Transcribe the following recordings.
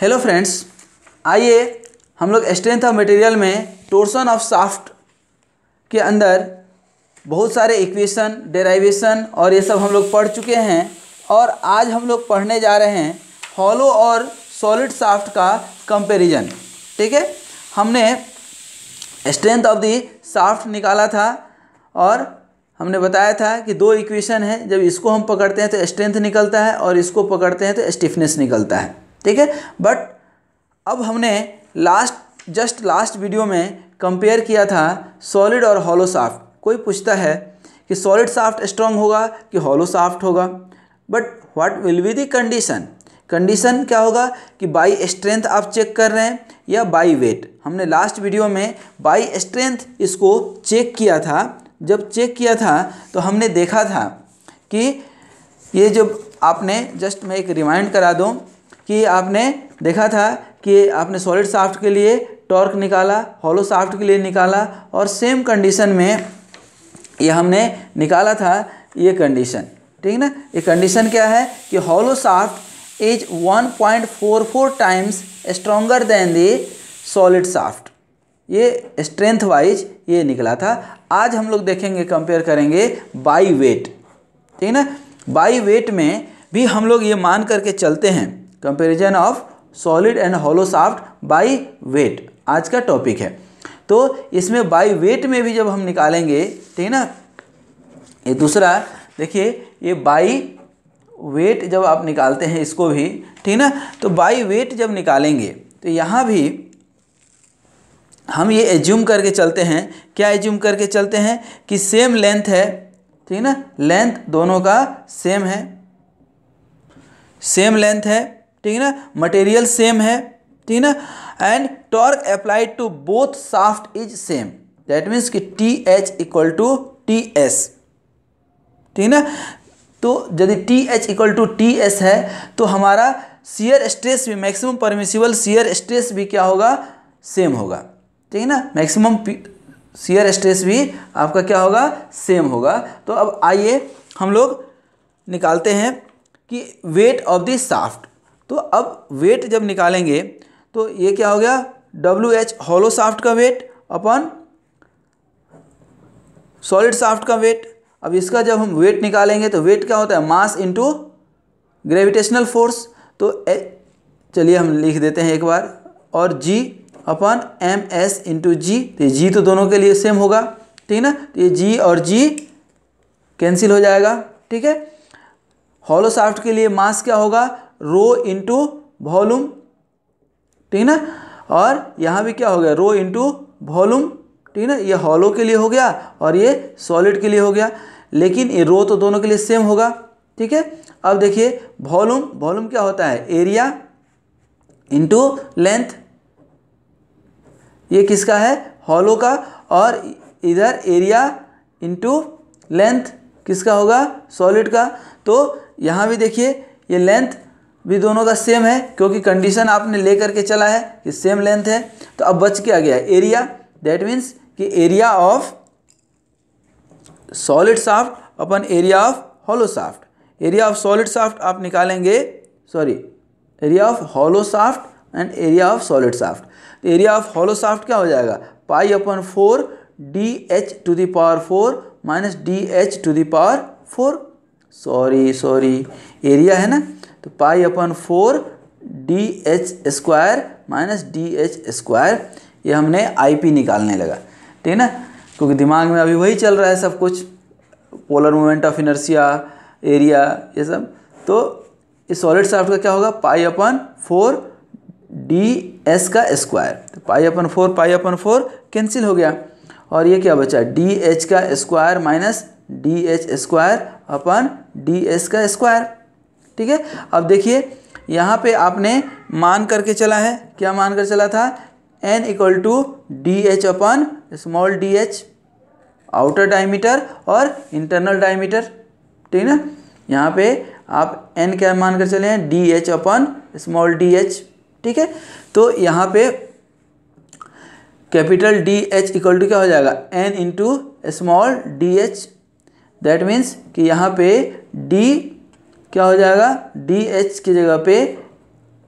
hello friends आइए हम लोग स्ट्रेंथ ऑफ मटेरियल में टोर्सन ऑफ साफ्ट के अंदर बहुत सारे इक्वेशन डेराइवेशन और ये सब हम लोग पढ़ चुके हैं और आज हम लोग पढ़ने जा रहे हैं हॉलो और सॉलिड साफ्ट का कंपैरिजन ठीक है हमने स्ट्रेंथ ऑफ दी साफ्ट निकाला था और हमने बताया था कि दो इक्वेशन है जब इसको हम पकड़ते हैं तो स्ट्रेंथ निकलता है और इसको पकड़ते हैं तो स्टिफनेस निकलता है ठीक है बट अब हमने लास्ट जस्ट लास्ट वीडियो में कंपेयर किया था सॉलिड और हॉलो साफ्ट कोई पूछता है कि सॉलिड साफ्ट स्ट्रॉन्ग होगा कि हॉलो साफ्ट होगा but what will be the condition condition क्या होगा कि बाई स्ट्रेंथ आप चेक कर रहे हैं या बाई वेट हमने लास्ट वीडियो में बाई स्ट्रेंथ इसको चेक किया था जब चेक किया था तो हमने देखा था कि ये जब आपने जस्ट मैं एक रिमाइंड करा दूँ कि आपने देखा था कि आपने सॉलिड साफ्ट के लिए टॉर्क निकाला हॉलो साफ्ट के लिए निकाला और सेम कंडीशन में ये हमने निकाला था ये कंडीशन ठीक है ना ये कंडीशन क्या है कि hollow shaft is 1.44 times stronger than the solid shaft ये स्ट्रेंथ वाइज ये निकला था आज हम लोग देखेंगे कंपेयर करेंगे बाई वेट ठीक है ना बाई वेट में भी हम लोग ये मान करके चलते हैं comparison of solid and hollow shaft by weight आज का टॉपिक है तो इसमें बाई वेट में भी जब हम निकालेंगे ठीक है ना ये दूसरा देखिए ये बाई वेट जब आप निकालते हैं इसको भी ठीक है ना तो बाई वेट जब निकालेंगे तो यहाँ भी हम ये एज्यूम करके चलते हैं क्या एज्यूम करके चलते हैं कि सेम लेंथ है ठीक है ना लेंथ दोनों का सेम है सेम लेंथ है ठीक है ना मटेरियल सेम है ठीक है ना and torque applied to both shaft is same that means कि T H equal to T S ठीक है ना तो यदि T H equal to T S है तो हमारा सीयर स्ट्रेस भी मैक्सिमम परमिसिबल सीयर स्ट्रेस भी क्या होगा सेम होगा ठीक है ना मैक्सिमम सीयर स्ट्रेस भी आपका क्या होगा सेम होगा तो अब आइए हम लोग निकालते हैं कि वेट ऑफ द साफ्ट तो अब वेट जब निकालेंगे तो ये क्या हो गया डब्ल्यू एच हॉलो साफ्ट का वेट अपन सॉलिड साफ्ट का वेट अब इसका जब हम वेट निकालेंगे तो वेट क्या होता है मास इंटू ग्रेविटेशनल फोर्स तो चलिए हम लिख देते हैं एक बार और G upon M S into G तो ये जी तो दोनों के लिए सेम होगा ठीक है ना तो ये जी और जी कैंसिल हो जाएगा ठीक है हॉलो साफ्ट के लिए मास क्या होगा रो इंटू वॉल्यूम ठीक है ना और यहाँ भी क्या हो गया रो इंटू वॉल्यूम ठीक है ना ये हॉलो के लिए हो गया और ये सॉलिड के लिए हो गया लेकिन ये रो तो दोनों के लिए सेम होगा ठीक है अब देखिए वॉल्यूम वॉल्यूम क्या होता है एरिया इंटू लेंथ ये किसका है हॉलो का और इधर एरिया इंटू लेंथ किसका होगा सॉलिड का तो यहाँ भी देखिए ये लेंथ भी दोनों का सेम है क्योंकि कंडीशन आपने ले करके चला है कि सेम लेंथ है तो अब बच के आ गया एरिया दैट मीन्स कि area of solid shaft upon area of hollow shaft area of solid shaft आप निकालेंगे sorry area of hollow shaft and area of solid shaft area of hollow shaft क्या हो जाएगा pi upon four D H to the power four minus D H to the power four sorry sorry area है ना तो pi upon four D H square minus D H square ये हमने IP निकालने लगा ठीक है ना क्योंकि दिमाग में अभी वही चल रहा है सब कुछ polar moment of inertia area ये सब तो इस सॉलिड साफ्ट का क्या होगा pi upon four D S का स्क्वायर तो pi upon four pi upon four cancel हो गया और ये क्या बचा डी एच का square minus D H square upon D S का स्क्वायर ठीक है अब देखिए यहाँ पे आपने मान करके चला है क्या मान कर चला था N equal to D H upon small D H outer diameter और इंटरनल डायमीटर ठीक ना यहाँ पे आप एन क्या मान कर चले हैं D H upon small D H ठीक है तो यहाँ पे capital D H equal to क्या हो जाएगा N into small D H that means कि यहाँ पे डी क्या हो जाएगा डी एच की जगह पे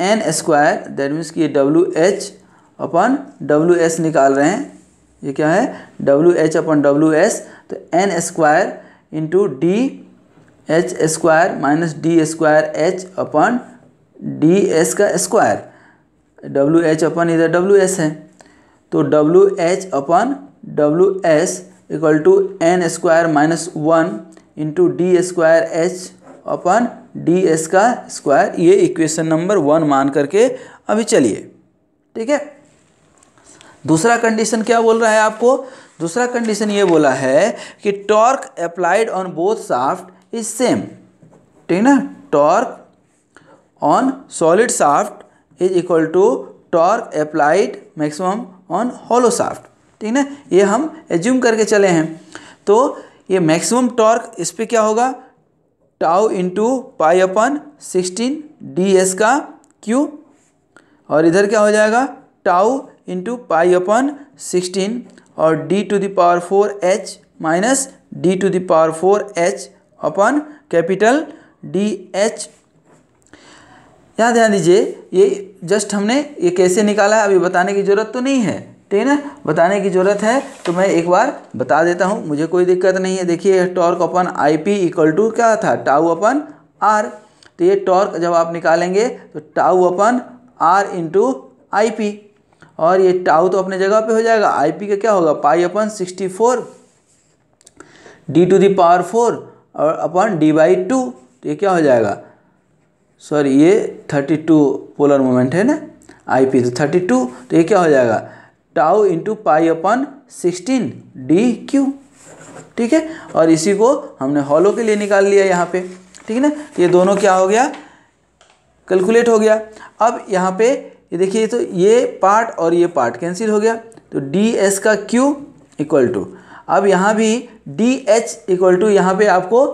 एन स्क्वायर दैट मीन्स कि ये W H upon W S निकाल रहे हैं ये क्या है W H upon W S तो N square into D H square minus D square H upon D S का स्क्वायर डब्ल्यू एच अपन इधर डब्ल्यू एस है तो W H upon W S equal to N square minus one into D square H upon D S का square ये equation number one मान करके अभी चलिए ठीक है दूसरा कंडीशन क्या बोल रहा है आपको दूसरा कंडीशन ये बोला है कि torque applied on both shaft is same ठीक ना torque on solid shaft is equal to torque applied maximum on hollow shaft ठीक ना ये हम एज्यूम करके चले हैं तो ये मैक्सिमम टॉर्क इस पर क्या होगा tau into pi upon sixteen D S का क्यू और इधर क्या हो जाएगा tau into pi upon sixteen और D to the power four H minus D to the power four H upon capital D H यहाँ ध्यान दीजिए ये जस्ट हमने ये कैसे निकाला है अभी बताने की ज़रूरत तो नहीं है ठीक है ना बताने की ज़रूरत है तो मैं एक बार बता देता हूँ मुझे कोई दिक्कत नहीं है देखिए torque upon I P equal to क्या था टाउ अपन आर तो ये टॉर्क जब आप निकालेंगे तो tau upon R into I P और ये टाउ तो अपने जगह पे हो जाएगा आई पी का क्या होगा pi upon sixty four D to the power four और अपन डी बाई टू तो ये क्या हो जाएगा सॉरी ये थर्टी टू पोलर मोमेंट है ना आई पी तो थर्टी टू तो ये क्या हो जाएगा tau into pi upon sixteen D cube ठीक है और इसी को हमने हॉलो के लिए निकाल लिया यहाँ पे ठीक है ना ये दोनों क्या हो गया कैलकुलेट हो गया अब यहाँ पे ये देखिए तो ये पार्ट और ये पार्ट कैंसिल हो गया तो डी एस का क्यू इक्वल टू अब यहाँ भी डी एच इक्वल टू यहाँ पर आपको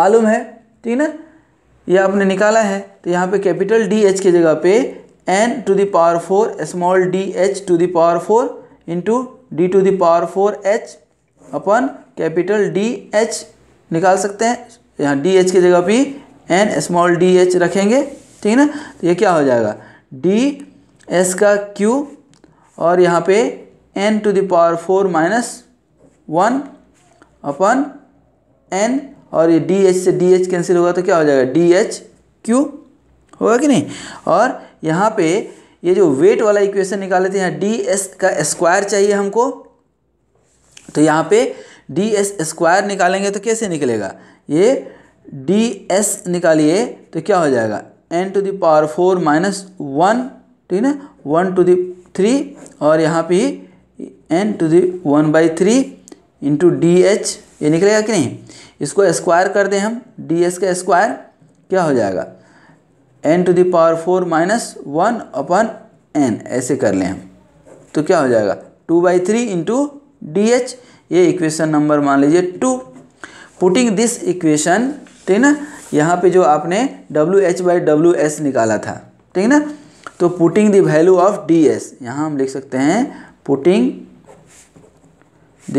मालूम है ठीक है ना ये आपने निकाला है तो यहाँ पे कैपिटल डी एच की जगह पे N to the power power four small D H to the power four into D to the power four H upon capital D H निकाल सकते हैं यहाँ डी एच की जगह पे एन स्मॉल डी एच रखेंगे ठीक है ना तो ये क्या हो जाएगा डी एस का क्यू और यहाँ पे N to the power four minus one upon N और ये डी एच से डी एच कैंसिल होगा तो क्या हो जाएगा डी एच क्यू होगा कि नहीं और यहाँ पे ये जो वेट वाला इक्वेशन निकाले थे यहाँ डी एस का स्क्वायर चाहिए हमको तो यहाँ पे डी एस स्क्वायर निकालेंगे तो कैसे निकलेगा ये डी एस निकालिए तो क्या हो जाएगा N to the power four minus one ठीक है ना वन टू द्री और यहाँ पे N to the one by three into D H ये निकलेगा कि नहीं इसको स्क्वायर कर दें हम डी एस का स्क्वायर क्या हो जाएगा N to the power four minus one upon N ऐसे कर लें हम तो क्या हो जाएगा two by three into D H ये इक्वेशन नंबर मान लीजिए टू पुटिंग दिस इक्वेशन ठीक ना यहाँ पे जो आपने W H by W S निकाला था ठीक ना तो putting the value of D S यहाँ हम लिख सकते हैं putting the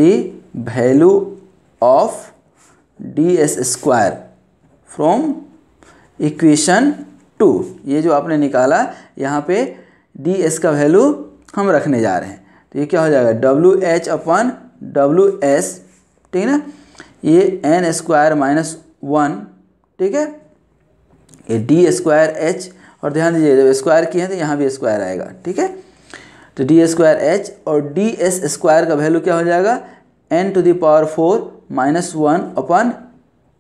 value of D S square from equation two ये जो आपने निकाला यहाँ पे डी एस का वैल्यू हम रखने जा रहे हैं तो ये क्या हो जाएगा W H upon W S ठीक है ना ये एन स्क्वायर माइनस वन ठीक है ये डी स्क्वायर एच और ध्यान दीजिए जब स्क्वायर किए हैं तो यहाँ भी स्क्वायर आएगा ठीक है तो डी स्क्वायर एच और डी एस स्क्वायर का वैल्यू क्या हो जाएगा N to the power four minus one upon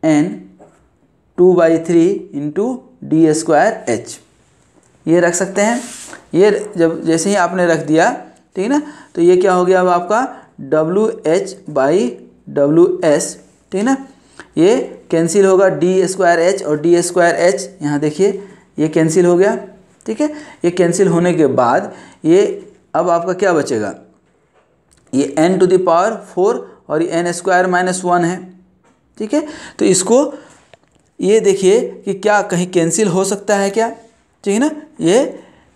N two by three into D square H ये रख सकते हैं ये जब जैसे ही आपने रख दिया ठीक है ना तो ये क्या हो गया अब आपका W H by W S ठीक है ना ये कैंसिल होगा डी स्क्वायर एच और डी स्क्वायर एच यहाँ देखिए ये कैंसिल हो गया ठीक है ये कैंसिल होने के बाद ये अब आपका क्या बचेगा ये एन टू दावर फोर और ये एन स्क्वायर माइनस वन है ठीक है तो इसको ये देखिए कि क्या कहीं कैंसिल हो सकता है क्या ठीक है ना ये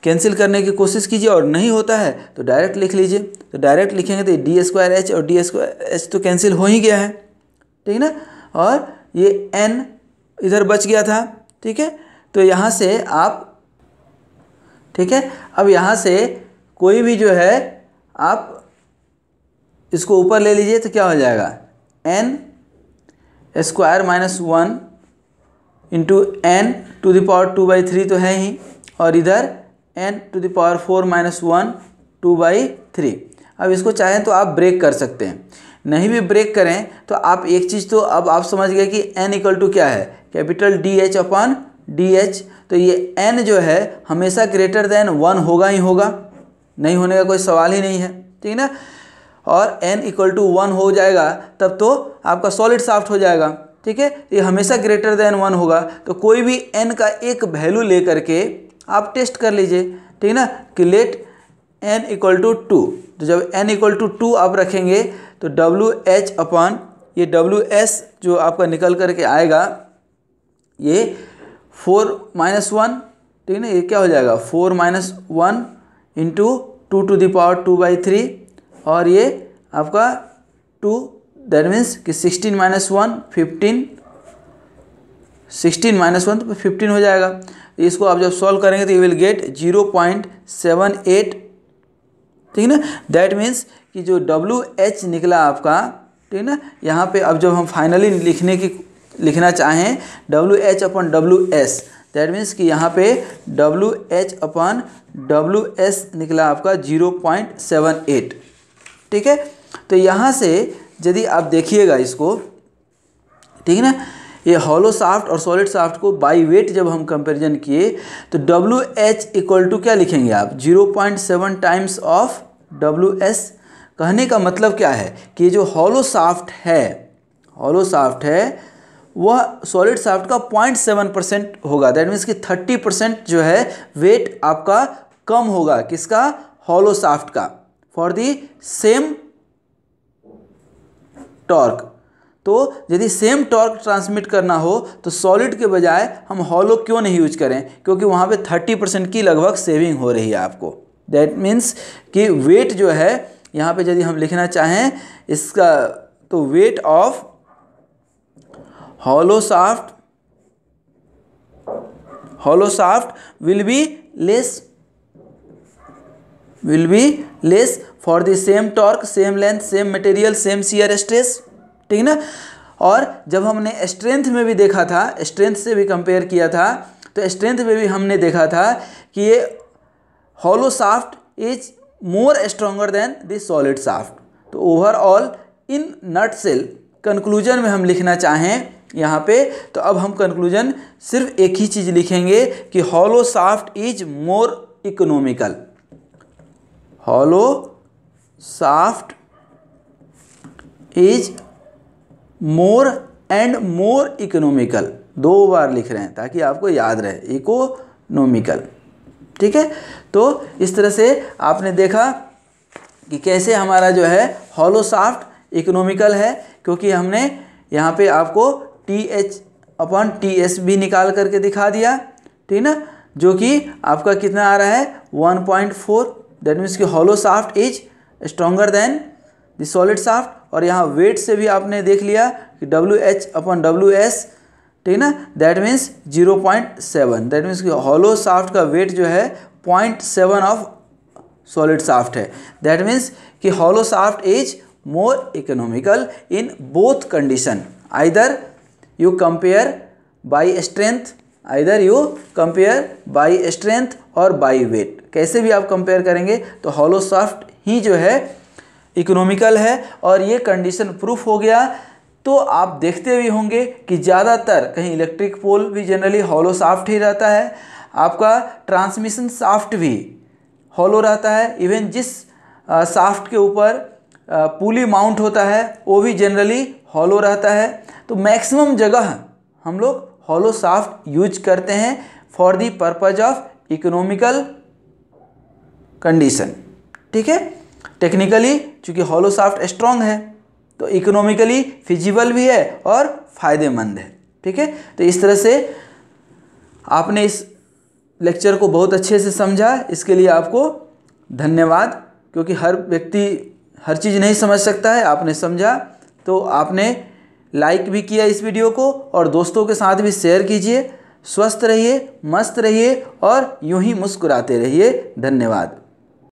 कैंसिल करने की कोशिश कीजिए और नहीं होता है तो डायरेक्ट लिख लीजिए तो डायरेक्ट लिखेंगे तो डी स्क्वायर एच और डी स्क्वायर एच तो कैंसिल हो ही गया है ठीक है ना और ये एन इधर बच गया था ठीक है तो यहाँ से आप ठीक है अब यहाँ से कोई भी जो है आप इसको ऊपर ले लीजिए तो क्या हो जाएगा N square minus one into N to the power two by three तो है ही और इधर N to the power four minus one two by three अब इसको चाहें तो आप ब्रेक कर सकते हैं नहीं भी ब्रेक करें तो आप एक चीज़ तो अब आप समझ गए कि एन इक्वल टू क्या है capital D H upon D H तो ये एन जो है हमेशा ग्रेटर देन वन होगा ही होगा नहीं होने का कोई सवाल ही नहीं है ठीक है ना और एन इक्वल टू वन हो जाएगा तब तो आपका सॉलिड साफ्ट हो जाएगा ठीक है ये हमेशा ग्रेटर देन वन होगा तो कोई भी एन का एक वैल्यू ले करके आप टेस्ट कर लीजिए ठीक है ना कि let N equal to two तो जब एन इक्वल टू टू आप रखेंगे तो डब्ल्यू एच अपॉन ये डब्ल्यू एस जो आपका निकल करके आएगा ये फोर माइनस वन ठीक है ना ये क्या हो जाएगा four minus one into two to the power two by three और ये आपका टू दैट मीन्स कि sixteen minus one fifteen sixteen minus one तो फिफ्टीन हो जाएगा इसको आप जब सॉल्व करेंगे तो you will get zero point seven eight ठीक ना दैट मीन्स कि जो डब्ल्यू एच निकला आपका ठीक है ना यहाँ पे अब जब हम फाइनली लिखने की लिखना चाहें W H upon W S that means कि यहाँ पे W H upon W S निकला आपका जीरो पॉइंट सेवन एट ठीक है तो यहाँ से यदि आप देखिएगा इसको ठीक है ना ये हॉलो साफ्ट और सॉलिड साफ्ट को बाई वेट जब हम कंपेरिजन किए तो डब्ल्यू एच इक्वल टू क्या लिखेंगे आप zero point seven times of W S कहने का मतलब क्या है कि जो हॉलो साफ्ट है हॉलो साफ्ट है वह सॉलिड साफ्ट का पॉइंट सेवन परसेंट होगा दैट मीन्स कि थर्टी परसेंट जो है वेट आपका कम होगा किसका हॉलो साफ्ट का फॉर दी सेम टॉर्क तो यदि सेम टॉर्क ट्रांसमिट करना हो तो सॉलिड के बजाय हम हॉलो क्यों नहीं यूज करें क्योंकि वहाँ पे 30 परसेंट की लगभग सेविंग हो रही है आपको दैट मीन्स कि वेट जो है यहाँ पे यदि हम लिखना चाहें इसका तो weight of hollow shaft hollow shaft will be less will be less for the same torque same length same material same shear stress ठीक है ना और जब हमने स्ट्रेंथ में भी देखा था स्ट्रेंथ से भी कंपेयर किया था तो स्ट्रेंथ में भी हमने देखा था कि ये hollow shaft is more stronger than the solid shaft तो overall in nutshell conclusion में हम लिखना चाहें यहाँ पे तो अब हम कंक्लूजन सिर्फ एक ही चीज़ लिखेंगे कि hollow shaft is more economical hollow shaft is more and more economical दो बार लिख रहे हैं ताकि आपको याद रहे इकोनॉमिकल ठीक है तो इस तरह से आपने देखा कि कैसे हमारा जो है हॉलो साफ्ट इकोनॉमिकल है क्योंकि हमने यहाँ पे आपको T H upon T S भी निकाल करके दिखा दिया ठीक ना जो कि आपका कितना आ रहा है 1.4 पॉइंट फोर दैट मीन्स कि hollow shaft is stronger than the solid shaft और यहाँ वेट से भी आपने देख लिया कि W H upon W S ठीक ना that means zero point seven that means hollow shaft का वेट जो है point seven of solid shaft है दैट मीन्स कि hollow shaft is more economical in both condition either you compare by strength either you compare by strength और by weight कैसे भी आप compare करेंगे तो हॉलो सॉफ्ट ही जो है इकोनॉमिकल है और ये कंडीशन प्रूफ हो गया तो आप देखते भी होंगे कि ज़्यादातर कहीं इलेक्ट्रिक पोल भी जनरली हॉलो साफ्ट ही रहता है आपका ट्रांसमिशन साफ्ट भी हॉलो रहता है इवन जिस साफ्ट के ऊपर पुली माउंट होता है वो भी जनरली हॉलो रहता है तो मैक्सिमम जगह हम लोग हॉलो साफ्ट यूज करते हैं for the purpose of economical condition ठीक है टेक्निकली चूँकि हॉलो साफ्ट स्ट्रॉन्ग है तो इकोनॉमिकली फिजिबल भी है और फ़ायदेमंद है ठीक है तो इस तरह से आपने इस लेक्चर को बहुत अच्छे से समझा इसके लिए आपको धन्यवाद क्योंकि हर व्यक्ति हर चीज़ नहीं समझ सकता है आपने समझा तो आपने लाइक भी किया इस वीडियो को और दोस्तों के साथ भी शेयर कीजिए स्वस्थ रहिए मस्त रहिए और यूं ही मुस्कुराते रहिए धन्यवाद